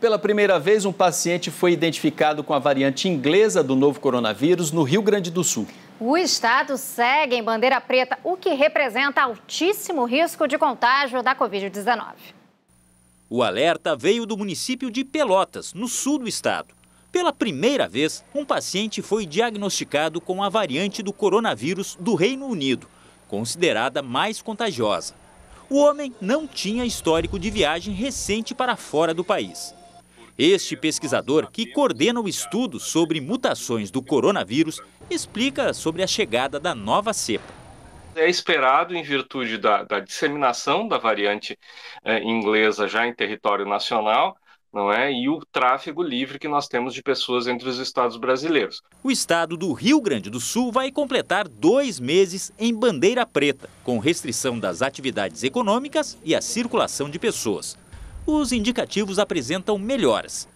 Pela primeira vez, um paciente foi identificado com a variante inglesa do novo coronavírus no Rio Grande do Sul. O estado segue em bandeira preta, o que representa altíssimo risco de contágio da Covid-19. O alerta veio do município de Pelotas, no sul do estado. Pela primeira vez, um paciente foi diagnosticado com a variante do coronavírus do Reino Unido, considerada mais contagiosa. O homem não tinha histórico de viagem recente para fora do país. Este pesquisador, que coordena o estudo sobre mutações do coronavírus, explica sobre a chegada da nova cepa. É esperado, em virtude da, da disseminação da variante eh, inglesa já em território nacional, não é? E o tráfego livre que nós temos de pessoas entre os estados brasileiros. O estado do Rio Grande do Sul vai completar dois meses em bandeira preta, com restrição das atividades econômicas e a circulação de pessoas os indicativos apresentam melhoras.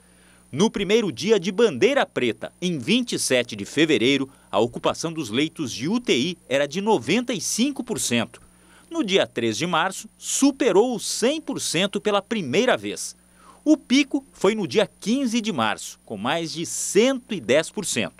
No primeiro dia de bandeira preta, em 27 de fevereiro, a ocupação dos leitos de UTI era de 95%. No dia 3 de março, superou os 100% pela primeira vez. O pico foi no dia 15 de março, com mais de 110%.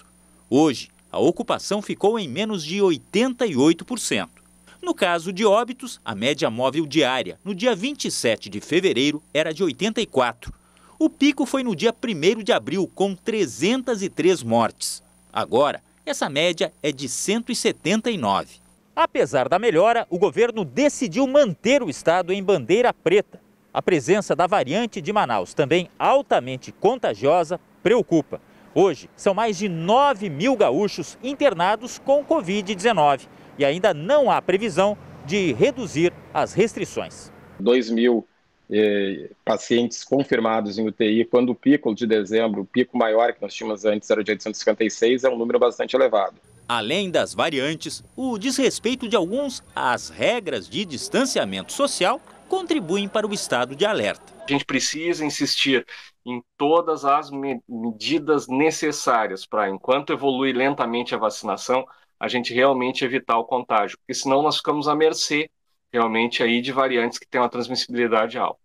Hoje, a ocupação ficou em menos de 88%. No caso de óbitos, a média móvel diária no dia 27 de fevereiro era de 84. O pico foi no dia 1 de abril, com 303 mortes. Agora, essa média é de 179. Apesar da melhora, o governo decidiu manter o estado em bandeira preta. A presença da variante de Manaus, também altamente contagiosa, preocupa. Hoje, são mais de 9 mil gaúchos internados com Covid-19 e ainda não há previsão de reduzir as restrições. 2 mil eh, pacientes confirmados em UTI, quando o pico de dezembro, o pico maior que nós tínhamos antes, era de 856, é um número bastante elevado. Além das variantes, o desrespeito de alguns às regras de distanciamento social contribuem para o estado de alerta. A gente precisa insistir em todas as medidas necessárias para, enquanto evolui lentamente a vacinação, a gente realmente evitar o contágio, porque senão nós ficamos à mercê realmente aí de variantes que têm uma transmissibilidade alta.